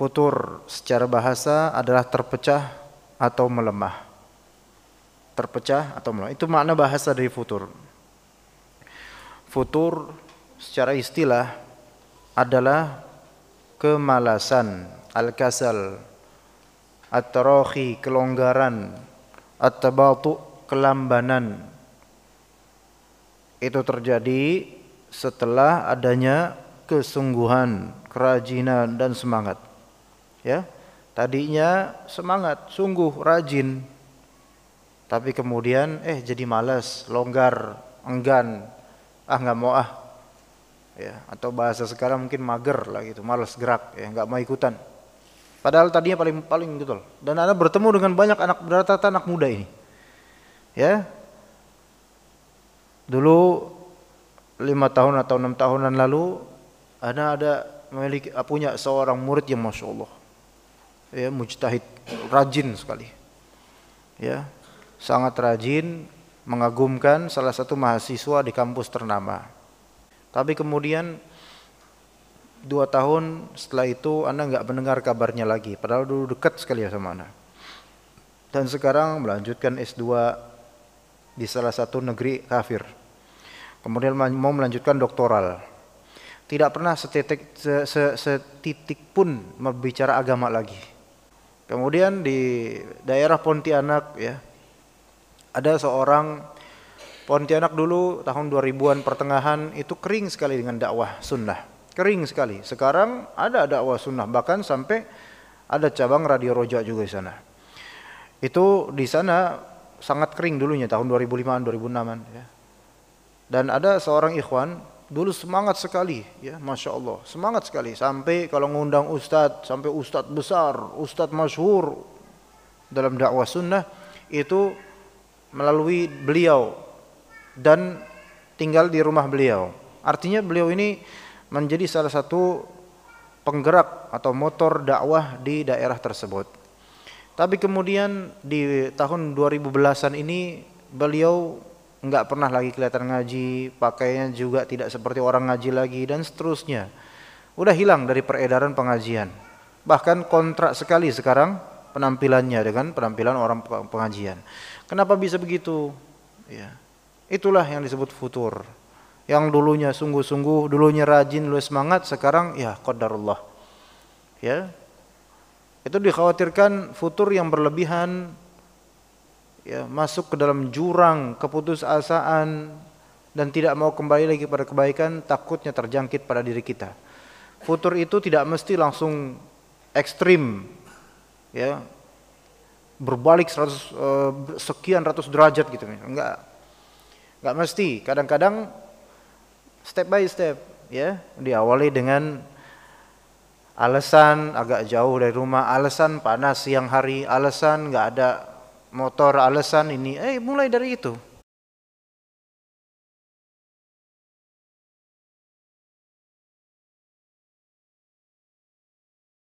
Futur secara bahasa adalah terpecah atau melemah. Terpecah atau melemah. Itu makna bahasa dari futur. Futur secara istilah adalah kemalasan, al-kasal, at kelonggaran, at-tabatu, kelambanan. Itu terjadi setelah adanya kesungguhan, kerajinan dan semangat ya tadinya semangat sungguh rajin tapi kemudian eh jadi malas longgar enggan ah nggak mau ah ya atau bahasa sekarang mungkin mager lah gitu malas gerak ya nggak mau ikutan padahal tadinya paling paling gitu loh dan anda bertemu dengan banyak anak berata anak muda ini ya dulu lima tahun atau enam tahunan lalu anda ada memiliki punya seorang murid yang masya Allah ya mujtahid rajin sekali. Ya, sangat rajin, mengagumkan salah satu mahasiswa di kampus ternama. Tapi kemudian dua tahun setelah itu Anda nggak mendengar kabarnya lagi. Padahal dulu dekat sekali ya sama Anda. Dan sekarang melanjutkan S2 di salah satu negeri kafir. Kemudian mau melanjutkan doktoral. Tidak pernah setitik, setitik pun berbicara agama lagi. Kemudian di daerah Pontianak ya. Ada seorang Pontianak dulu tahun 2000-an pertengahan itu kering sekali dengan dakwah sunnah. Kering sekali. Sekarang ada dakwah sunnah bahkan sampai ada cabang radio rojak juga di sana. Itu di sana sangat kering dulunya tahun 2005-an, 2006-an ya. Dan ada seorang ikhwan dulu semangat sekali ya masya Allah semangat sekali sampai kalau ngundang ustadz sampai ustadz besar ustadz masyhur dalam dakwah sunnah itu melalui beliau dan tinggal di rumah beliau artinya beliau ini menjadi salah satu penggerak atau motor dakwah di daerah tersebut tapi kemudian di tahun 2010-an ini beliau nggak pernah lagi kelihatan ngaji, pakainya juga tidak seperti orang ngaji lagi dan seterusnya. Udah hilang dari peredaran pengajian. Bahkan kontrak sekali sekarang penampilannya dengan penampilan orang pengajian. Kenapa bisa begitu? Ya. Itulah yang disebut futur. Yang dulunya sungguh-sungguh, dulunya rajin, lu semangat, sekarang ya qadarullah. Ya. Itu dikhawatirkan futur yang berlebihan ya, masuk ke dalam jurang keputusasaan dan tidak mau kembali lagi pada kebaikan takutnya terjangkit pada diri kita. Futur itu tidak mesti langsung ekstrim ya berbalik 100 eh, sekian ratus derajat gitu enggak enggak mesti kadang-kadang step by step ya diawali dengan alasan agak jauh dari rumah alasan panas siang hari alasan enggak ada motor alasan ini eh mulai dari itu